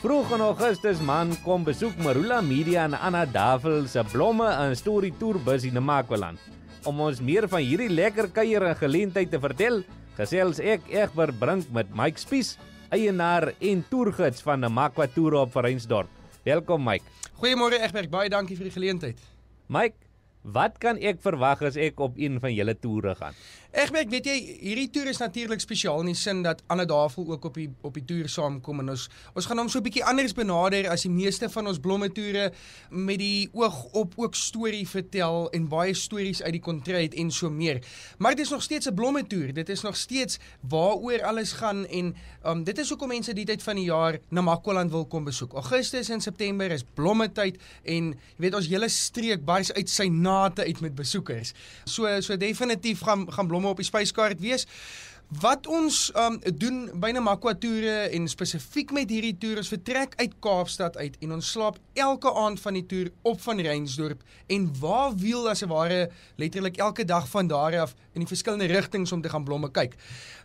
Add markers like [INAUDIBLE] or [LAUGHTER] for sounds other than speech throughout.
Vroeg in Augustus man kom besoek Marula Media en Anna Davel se blomme en storie toer bus in Namakwaland. Om ons meer van hierdie lekker kuier en geleentheid te vertel, gesels ek Egbert Brink met Mike Spies, eienaar en toergids van Namakwa Toer op Vereensdorp. Welkom Mike. Goeiemôre Egbert, baie dankie vir die geleentheid. Mike, wat kan ek verwag as ek op een van julle toere gaan? Egbert, weet jy, hierdie toer is natuurlik spesiaal in die sin dat ander daarvol ook op die op die toer saamkom en ons ons gaan hom so 'n bietjie anders benader as die meeste van ons blomme toere met die oog op ook storie vertel en baie stories uit die kontryd en so meer. Maar dit is nog steeds 'n blomme toer. Dit is nog steeds waaroor alles gaan en um, dit is hoekom mense die tyd van die jaar na Makwaland wil kom besoek. Augustus en September is blomme tyd en jy weet ons hele streek bars uit sy nate uit met besoekers. So so definitief gaan gaan blomme op die spyskaart wees. Wat ons um, doen byne Makwa toere en spesifiek met hierdie toer is vertrek uit Kaapstad uit en ons slaap elke aand van die toer op van Reinsdorp en waar wiel as 'n ware letterlik elke dag van daar af in die verskillende rigtings om te gaan blomme kyk.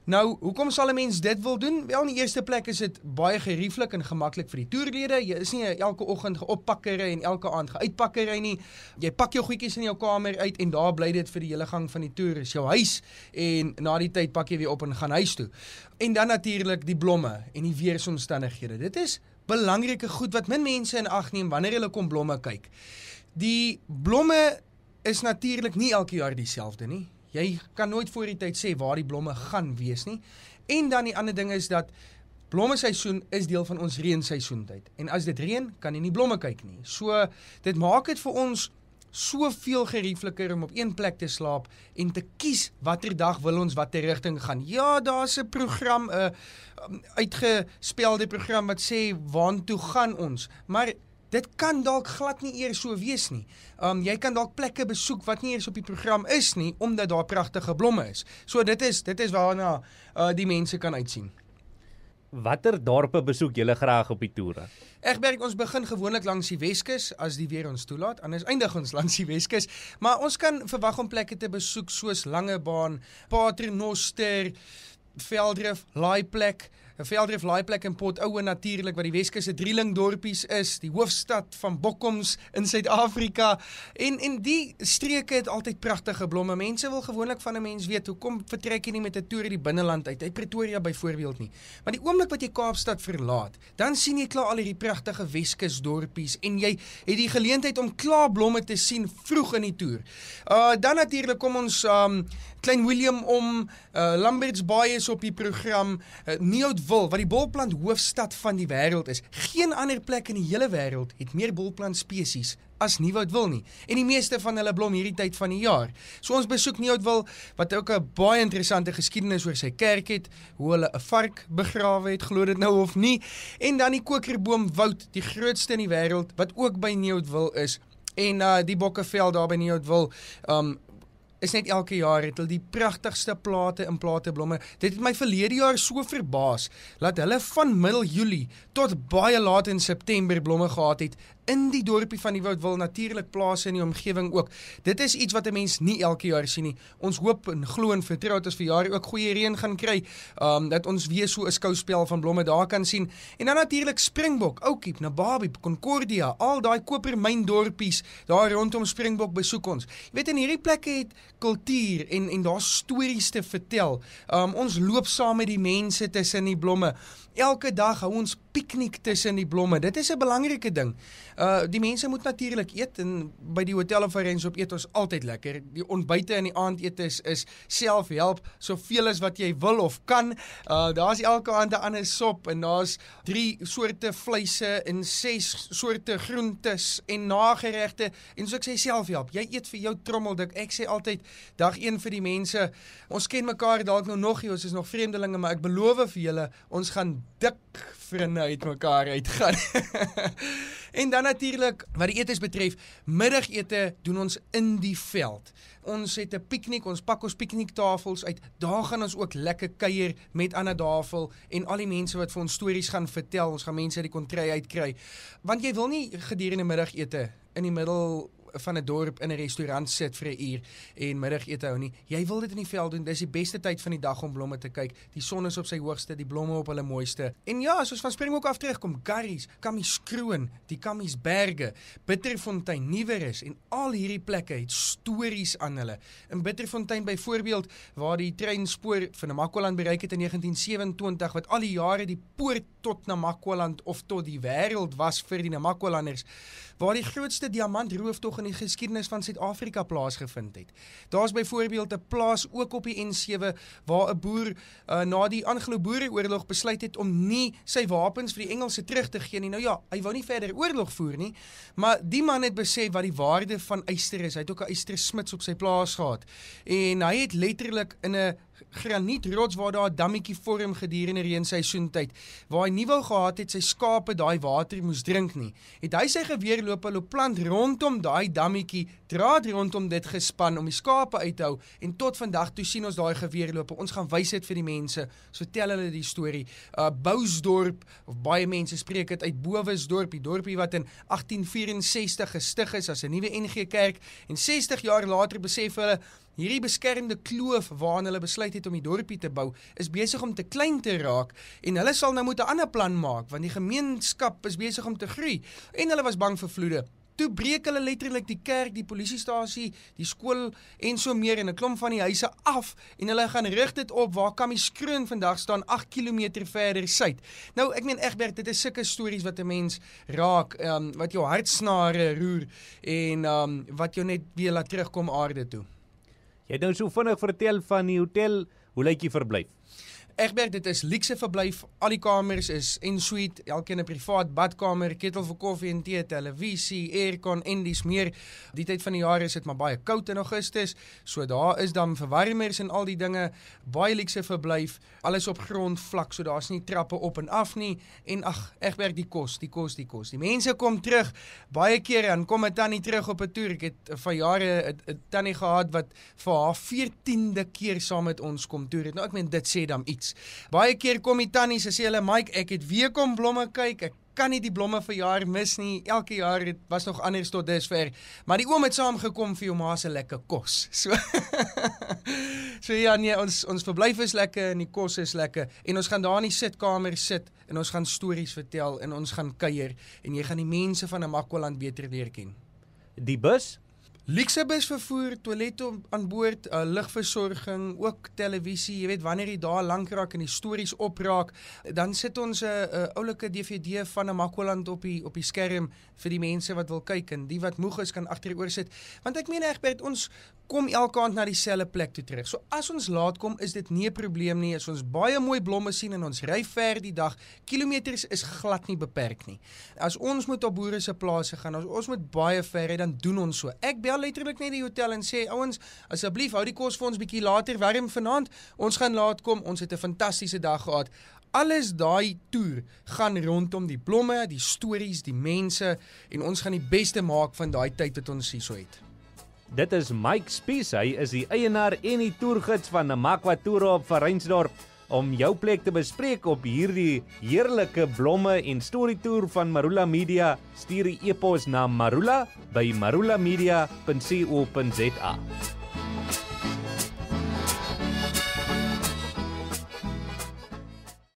Nou, hoekom sal 'n mens dit wil doen? Wel, in die eerste plek is dit baie gerieflik en gemaklik vir die toerlede. Jy is nie elke oggend geoppakkery en elke aand geuitpakkery nie. Jy pak jou goedjies in jou kamer uit en daar bly dit vir die hele gang van die toer. Is jou huis en na die tyd pak jy weer op en gaan huis toe. En dan natuurlik die blomme en die weeromstandighede. Dit is belangrike goed wat min mense in ag neem wanneer hulle kom blomme kyk. Die blomme is natuurlik nie elke jaar dieselfde nie jy kan nooit voor die tyd sê waar die blomme gaan wees nie. En dan die ander ding is dat blomme seisoen is deel van ons reenseisoentyd. En as dit reën, kan jy nie blomme kyk nie. So dit maak dit vir ons soveel geriefliker om op een plek te slaap en te kies watter dag wil ons watter rigting gaan. Ja, daar's 'n program 'n um, uitgespelde program wat sê waantoe gaan ons, maar dit kan dalk glad nie eers so wees nie. Um jy kan dalk plekke besoek wat nie eers op die program is nie omdat daar pragtige blomme is. So dit is dit is waarna uh die mense kan uitsien. Watter dorpe besoek julle graag op die toere? Egberg ons begin gewoonlik langs die Weskus as die weer ons toelaat, anders eindig ons [LAUGHS] langs die Weskus, maar ons kan verwag om plekke te besoek soos Langebaan, Paternoster, Veldrif, Laaiplek, Veldrif laai plek in Pot Oue natuurlik wat die Weskus se drieling dorpies is, die hoofstad van bokkoms in Suid-Afrika. En en die streke het altyd pragtige blomme. Mense wil gewoonlik van 'n mens weet, hoekom vertrek jy nie met 'n toer uit die binneland uit, uit Pretoria byvoorbeeld nie? Maar die oomblik wat jy Kaapstad verlaat, dan sien jy klaar al hierdie pragtige Weskus dorpies en jy het die geleentheid om klaar blomme te sien vroeg in die toer. Uh dan natuurlik kom ons um klein William om uh, Lambert's Bay is op die program. Uh, Neoud wil wat die bolplant hoofstad van die wêreld is. Geen ander plek in die hele wêreld het meer bolplant spesies as Nieuwoudtville nie. En die meeste van hulle blom hierdie tyd van die jaar. So ons besoek Nieuwoudtville wat ook 'n baie interessante geskiedenis oor sy kerk het, hoe hulle 'n vark begrawe het, glo dit nou of nie. En dan die kokerboomwoud, die grootste in die wêreld wat ook by Nieuwoudtville is. En uh, die Bokkeveld daar by Nieuwoudtville, um is net elke jaar het hulle die pragtigste plate in plateblomme. Dit het my verlede jaar so verbaas dat hulle van middel Julie tot baie laat in September blomme gehad het in die dorpie van die Woudwil natuurlik plase in die omgewing ook. Dit is iets wat 'n mens nie elke jaar sien nie. Ons hoop en glo en vertrou dat ons vir jaar ook goeie reën gaan kry. Um dat ons weer so 'n skouspel van blomme daar kan sien. En dan natuurlik Springbok, Oukiep, Nababie, Concordia, al daai kopermyn dorpies daar rondom Springbok besoek ons. Jy weet in hierdie plekke het kultuur en en daar's stories te vertel. Um ons loop saam met die mense tussen die blomme. Elke dag hou ons piknik tussen die blomme. Dit is 'n belangrike ding. Uh die mense moet natuurlik eet en by die hotel of Rens op eet ons altyd lekker. Die ontbyte en die aandete is is selfhelp, soveel as wat jy wil of kan. Uh daar's elke aand 'n ander sop en daar's drie soorte vleise en ses soorte groentes en nageregte. En soos ek sê selfhelp, jy eet vir jou trommeldik. Ek sê altyd dag 1 vir die mense. Ons ken mekaar dalk nou nog nie, ons is nog vreemdelinge, maar ek beloof vir julle ons gaan dik vriende uit mekaar uitgaan. [LAUGHS] en dan natuurlik wat die etes betref, middagete doen ons in die veld. Ons het 'n piknik, ons pak ons pikniktafels uit. Daar gaan ons ook lekker kuier met Anna Davel en al die mense wat vir ons stories gaan vertel. Ons gaan mense uit die kontry uitkry. Want jy wil nie gedurende middagete in die middel van 'n dorp in 'n restaurant sit vir 'n uur en middagete hou nie. Jy wil dit in die veld doen. Dis die beste tyd van die dag om blomme te kyk. Die son is op sy hoogste, die blomme op hulle mooiste. En ja, soos van Springbok af terugkom, Garries, Kamieskroon, die Kamiesberge, Bitterfontein, Nieuwerus en al hierdie plekke het stories aan hulle. In Bitterfontein byvoorbeeld waar die treinspoor van Namakoland bereik het in 1927 wat al die jare die poort tot Namakwaland of tot die wêreld was vir die Namakwalanders waar die grootste diamantrooftog in die geskiedenis van Suid-Afrika plaasgevind het. Daar's byvoorbeeld 'n plaas ook op die N7 waar 'n boer uh, na die Anglo-Boereoorlog besluit het om nie sy wapens vir die Engelse terug te gee nie. Nou ja, hy wou nie verder oorlog voer nie, maar die man het besef wat die waarde van yster is. Hy het ook 'n ystersmits op sy plaas gehad en hy het letterlik in 'n granietrots waar daar 'n dammetjie vorm gedurende reënseisoen tyd waar hy nie wou gehad het sy skape daai water moes drink nie het hy sy geweer loop hulle plant rondom daai dammetjie draad rondom dit gespan om die skape uit te hou en tot vandag toe sien ons daai geweer loop ons gaan wysheid vir die mense ons vertel hulle die storie uh, Bousdorp of baie mense spreek dit uit Bowesdorp die dorpie wat in 1864 gestig is as 'n nuwe NG Kerk en 60 jaar later besef hulle Hierdie beskermde kloof waarna hulle besluit het om die dorpie te bou, is besig om te klein te raak en hulle sal nou moet 'n ander plan maak want die gemeenskap is besig om te groei en hulle was bang vir vloede. Toe breek hulle letterlik die kerk, die polisiestasie, die skool en so meer en 'n klomp van die huise af en hulle gaan rig dit op waar Kammy Skroon vandag staan 8 km verder suid. Nou ek meen Egbert, dit is sulke stories wat 'n mens raak, um, wat jou hartsnare roer en um, wat jou net weer laat terugkom aarde toe. Jy het nou so vinnig vertel van die hotel, hoe lyk die verblyf? Egberg, dit is luxe verblyf. Al die kamers is en suite, elkeen 'n privaat badkamer, ketel vir koffie en tee, televisie, aircon en dis meer. Die tyd van die jaar is dit maar baie koud in Augustus, so daar is dan verwarmers en al die dinge. Baie luxe verblyf, alles op grond vlak, so daar's nie trappe op en af nie. En ag, Egberg, die kos, die kos, die kos. Die mense kom terug baie kere en kom 'n tannie terug op 'n toer. Ek het vir jare 'n tannie gehad wat vir haar 14de keer saam met ons kom toer. Nou ek meen dit sê dan iets iets. Baie keer kom die tannies en sê hulle Mike, ek het weer kom blomme kyk. Ek kan nie die blomme vir jaar mis nie. Elke jaar het was nog anders tot dusver. Maar die oom het saamgekom vir jou ma se lekker kos. [LAUGHS] So So ja nee, ons ons verblyf is lekker en die kos is lekker en ons gaan daar in die sitkamer sit en ons gaan stories vertel en ons gaan kuier en jy gaan die mense van Namakwa land beter leer ken. Die bus Luxe busvervoer, toilet aan boord, uh, eh, ligversorging, ook televisie, jy weet wanneer jy daar lank raak en die stories opraak, dan sit ons 'n uh, eh, uh, eh, oulike DVD van 'n Makoland op die op die skerm vir die mense wat wil kyk en die wat moeg is kan agteroor sit. Want ek meen Egbert, ons kom elke aand na dieselfde plek toe terug. So as ons laat kom, is dit nie 'n probleem nie. As ons baie mooi blomme sien en ons ry ver die dag, kilometers is glad nie beperk nie. As ons moet op boere se plase gaan, as ons moet baie ver ry, dan doen ons so. Ek bel letterlik net die hotel en sê, "Ouens, asseblief hou die kos vir ons bietjie later warm vanaand. Ons gaan laat kom. Ons het 'n fantastiese dag gehad." Alles daai toer gaan rondom die blomme, die stories, die mense en ons gaan die beste maak van daai tyd wat ons hierso het. Dit is Mike Spies. Hy is die eienaar en die toergids van Namakwa Toure op Vereensdorp om jou plek te bespreek op hierdie heerlike blomme en storie toer van Marula Media. Stuur die e-pos na marula@marulamedia.co.za.